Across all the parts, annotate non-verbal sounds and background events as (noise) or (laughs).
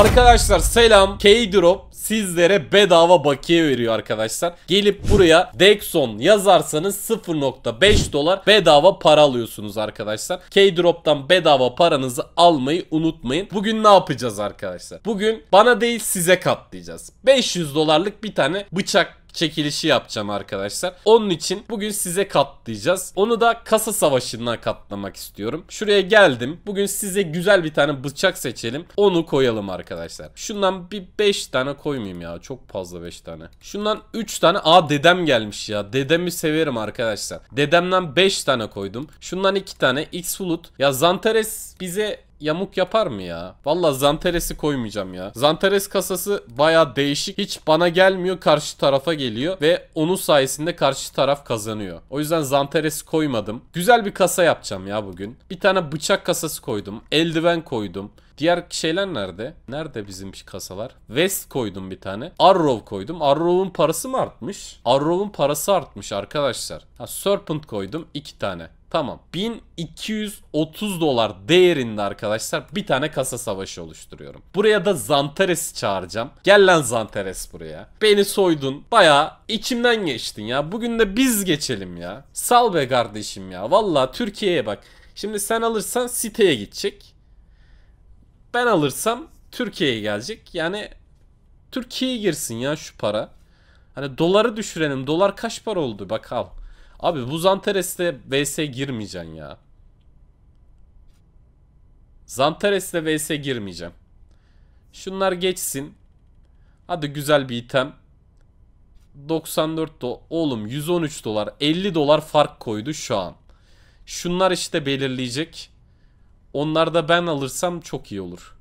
Arkadaşlar selam. K-Drop sizlere bedava bakiye veriyor arkadaşlar. Gelip buraya Dexon yazarsanız 0.5 dolar bedava para alıyorsunuz arkadaşlar. K-Drop'tan bedava paranızı almayı unutmayın. Bugün ne yapacağız arkadaşlar? Bugün bana değil size katlayacağız. 500 dolarlık bir tane bıçak çekilişi yapacağım arkadaşlar. Onun için bugün size katlayacağız. Onu da kasa savaşından katlamak istiyorum. Şuraya geldim. Bugün size güzel bir tane bıçak seçelim. Onu koyalım arkadaşlar. Şundan bir 5 tane koymayayım ya. Çok fazla 5 tane. Şundan 3 tane. Aa dedem gelmiş ya. Dedemi severim arkadaşlar. Dedemden 5 tane koydum. Şundan 2 tane. X Bulut. Ya Zantares bize yamuk yapar mı ya? Vallahi Zanteres'i koymayacağım ya. Zanteres kasası baya değişik. Hiç bana gelmiyor karşı tarafa geliyor ve onun sayesinde karşı taraf kazanıyor. O yüzden Zanteres'i koymadım. Güzel bir kasa yapacağım ya bugün. Bir tane bıçak kasası koydum. Eldiven koydum. Diğer şeyler nerede? Nerede bizim kasalar? West koydum bir tane. Arrow koydum. Arrow'un parası mı artmış? Arrow'un parası artmış arkadaşlar. Ha, Serpent koydum iki tane. Tamam 1230 dolar değerinde arkadaşlar bir tane kasa savaşı oluşturuyorum. Buraya da Zantares'i çağıracağım. Gel lan Zanteres buraya. Beni soydun. Baya içimden geçtin ya. Bugün de biz geçelim ya. Sal be kardeşim ya. Valla Türkiye'ye bak. Şimdi sen alırsan siteye gidecek. Ben alırsam Türkiye'ye gelecek. Yani Türkiye'ye girsin ya şu para. Hani doları düşürelim. Dolar kaç para oldu bak al. Abi bu Zantares'te vs girmeyeceksin ya. Zantares'te vs girmeyeceğim. Şunlar geçsin. Hadi güzel bir item. 94 do oğlum 113 dolar 50 dolar fark koydu şu an. Şunlar işte belirleyecek. Onlar da ben alırsam çok iyi olur.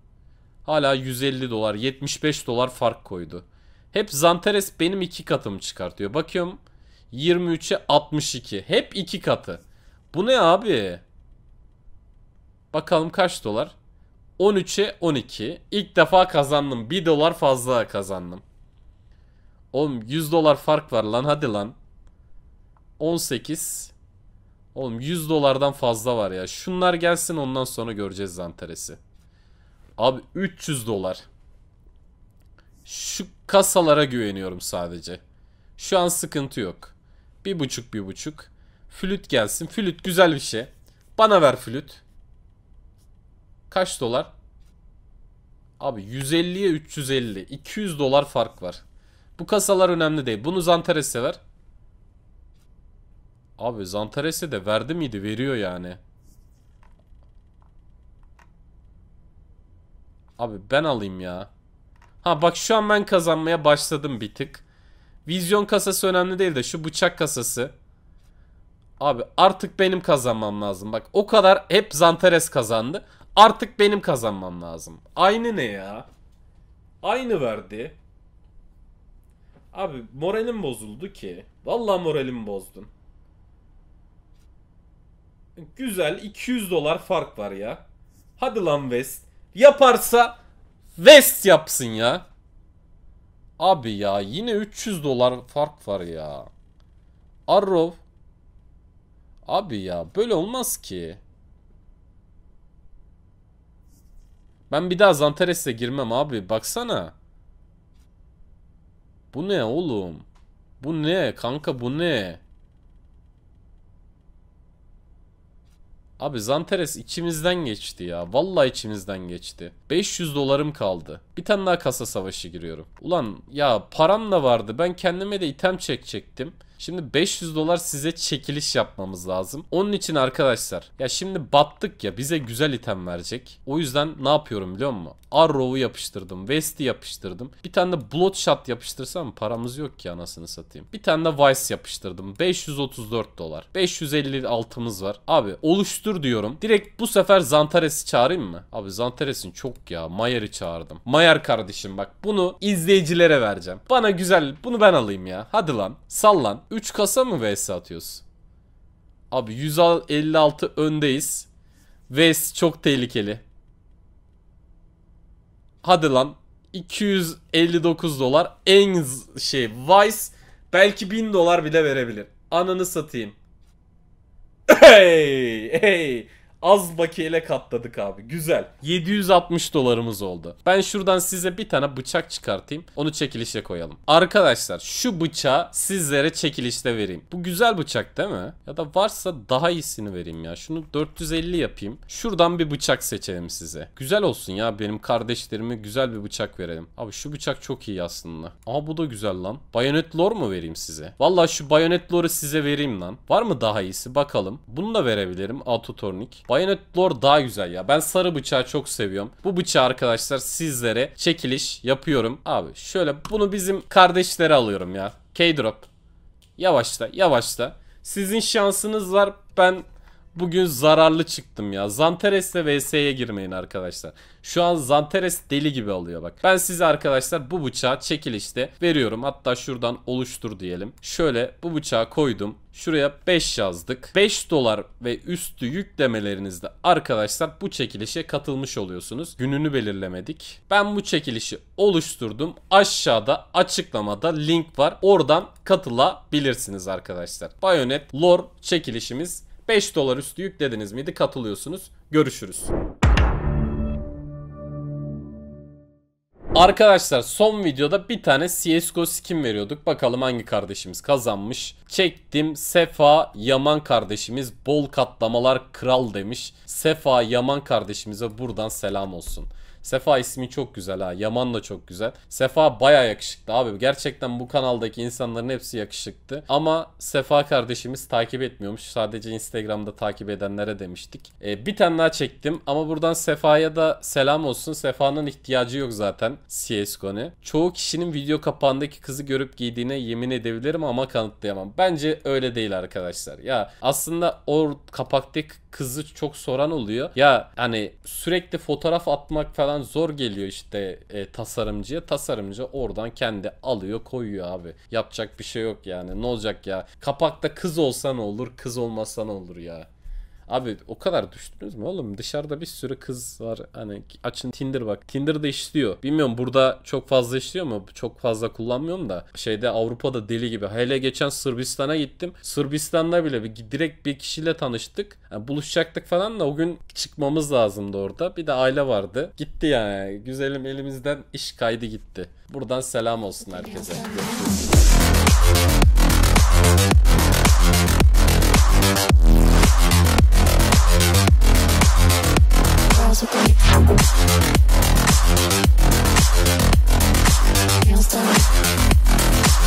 Hala 150 dolar 75 dolar fark koydu. Hep Zantares benim iki katım çıkartıyor. Bakıyorum 23'e 62. Hep iki katı. Bu ne abi? Bakalım kaç dolar? 13'e 12. İlk defa kazandım. 1 dolar fazla kazandım. Oğlum 100 dolar fark var lan hadi lan. 18. Oğlum 100 dolardan fazla var ya. Şunlar gelsin ondan sonra göreceğiz zanteresi. Abi 300 dolar. Şu kasalara güveniyorum sadece. Şu an sıkıntı yok. Bir buçuk bir buçuk. Flüt gelsin. Flüt güzel bir şey. Bana ver flüt. Kaç dolar? Abi 150'ye 350. 200 dolar fark var. Bu kasalar önemli değil. Bunu Zantares ver. Abi Zantares'e de verdi miydi? Veriyor yani. Abi ben alayım ya. Ha bak şu an ben kazanmaya başladım bir tık. Vizyon kasası önemli değil de şu bıçak kasası. Abi artık benim kazanmam lazım. Bak o kadar hep Zantares kazandı. Artık benim kazanmam lazım. Aynı ne ya? Aynı verdi. Abi moralim bozuldu ki. Vallahi moralim bozdun. Güzel 200 dolar fark var ya. Hadi lan West. Yaparsa West yapsın ya. Abi ya yine 300 dolar fark var ya. Arrow. Abi ya böyle olmaz ki. Ben bir daha Zantares'e girmem abi. Baksana. Bu ne oğlum? Bu ne kanka bu ne? Abi Zanteres içimizden geçti ya. Vallahi içimizden geçti. 500 dolarım kaldı. Bir tane daha kasa savaşı giriyorum. Ulan ya param da vardı. Ben kendime de item çekecektim. Şimdi 500 dolar size çekiliş yapmamız lazım. Onun için arkadaşlar ya şimdi battık ya bize güzel item verecek. O yüzden ne yapıyorum biliyor musun? Arrow'u yapıştırdım. Vest'i yapıştırdım. Bir tane de Bloodshot yapıştırsam paramız yok ki anasını satayım. Bir tane de Vice yapıştırdım. 534 dolar. 556'mız var. Abi oluştur diyorum. Direkt bu sefer Zantares'i çağırayım mı? Abi Zantares'in çok ya. Mayer'i çağırdım. Mayer kardeşim bak bunu izleyicilere vereceğim. Bana güzel bunu ben alayım ya. Hadi lan sallan. 3 kasa mı vs atıyoruz? Abi 156 öndeyiz. Vs çok tehlikeli. Hadi lan. 259 dolar en şey Vice belki 1000 dolar bile verebilir. Ananı satayım. (laughs) Hey hey az bakiyeyle katladık abi. Güzel. 760 dolarımız oldu. Ben şuradan size bir tane bıçak çıkartayım. Onu çekilişe koyalım. Arkadaşlar şu bıçağı sizlere çekilişte vereyim. Bu güzel bıçak değil mi? Ya da varsa daha iyisini vereyim ya. Şunu 450 yapayım. Şuradan bir bıçak seçelim size. Güzel olsun ya benim kardeşlerime güzel bir bıçak verelim. Abi şu bıçak çok iyi aslında. Aha bu da güzel lan. Bayonet lore mu vereyim size? Valla şu bayonet lore'u size vereyim lan. Var mı daha iyisi? Bakalım. Bunu da verebilirim. Autotornik. Bayonet Lord daha güzel ya. Ben sarı bıçağı çok seviyorum. Bu bıçağı arkadaşlar sizlere çekiliş yapıyorum. Abi şöyle bunu bizim kardeşlere alıyorum ya. K-Drop. Yavaşla yavaşla. Sizin şansınız var. Ben Bugün zararlı çıktım ya. Zanteres'le VS'ye girmeyin arkadaşlar. Şu an Zanteres deli gibi alıyor bak. Ben size arkadaşlar bu bıçağı çekilişte veriyorum. Hatta şuradan oluştur diyelim. Şöyle bu bıçağı koydum. Şuraya 5 yazdık. 5 dolar ve üstü yüklemelerinizde arkadaşlar bu çekilişe katılmış oluyorsunuz. Gününü belirlemedik. Ben bu çekilişi oluşturdum. Aşağıda açıklamada link var. Oradan katılabilirsiniz arkadaşlar. Bayonet Lore çekilişimiz 5 dolar üstü yüklediniz miydi katılıyorsunuz. Görüşürüz. Arkadaşlar son videoda bir tane CSGO skin veriyorduk. Bakalım hangi kardeşimiz kazanmış. Çektim Sefa Yaman kardeşimiz bol katlamalar kral demiş. Sefa Yaman kardeşimize buradan selam olsun. Sefa ismi çok güzel ha. Yaman da çok güzel. Sefa baya yakışıklı abi. Gerçekten bu kanaldaki insanların hepsi yakışıklı. Ama Sefa kardeşimiz takip etmiyormuş. Sadece Instagram'da takip edenlere demiştik. E, bir tane daha çektim ama buradan Sefa'ya da selam olsun. Sefa'nın ihtiyacı yok zaten CSGO'ne. Çoğu kişinin video kapağındaki kızı görüp giydiğine yemin edebilirim ama kanıtlayamam. Bence öyle değil arkadaşlar. Ya aslında o kapaktaki kızı çok soran oluyor. Ya hani sürekli fotoğraf atmak falan zor geliyor işte e, tasarımcıya. Tasarımcı oradan kendi alıyor koyuyor abi. Yapacak bir şey yok yani. Ne olacak ya? Kapakta kız olsa ne olur? Kız olmasa ne olur ya? Abi o kadar düştünüz mü oğlum? Dışarıda bir sürü kız var. Hani açın Tinder bak. Tinder'da işliyor. Bilmiyorum burada çok fazla işliyor mu? Çok fazla kullanmıyorum da. Şeyde Avrupa'da deli gibi. Hele geçen Sırbistan'a gittim. Sırbistan'da bile bir, direkt bir kişiyle tanıştık. Yani buluşacaktık falan da o gün çıkmamız lazımdı orada. Bir de aile vardı. Gitti yani. Güzelim elimizden iş kaydı gitti. Buradan selam olsun herkese. Görüşürüz.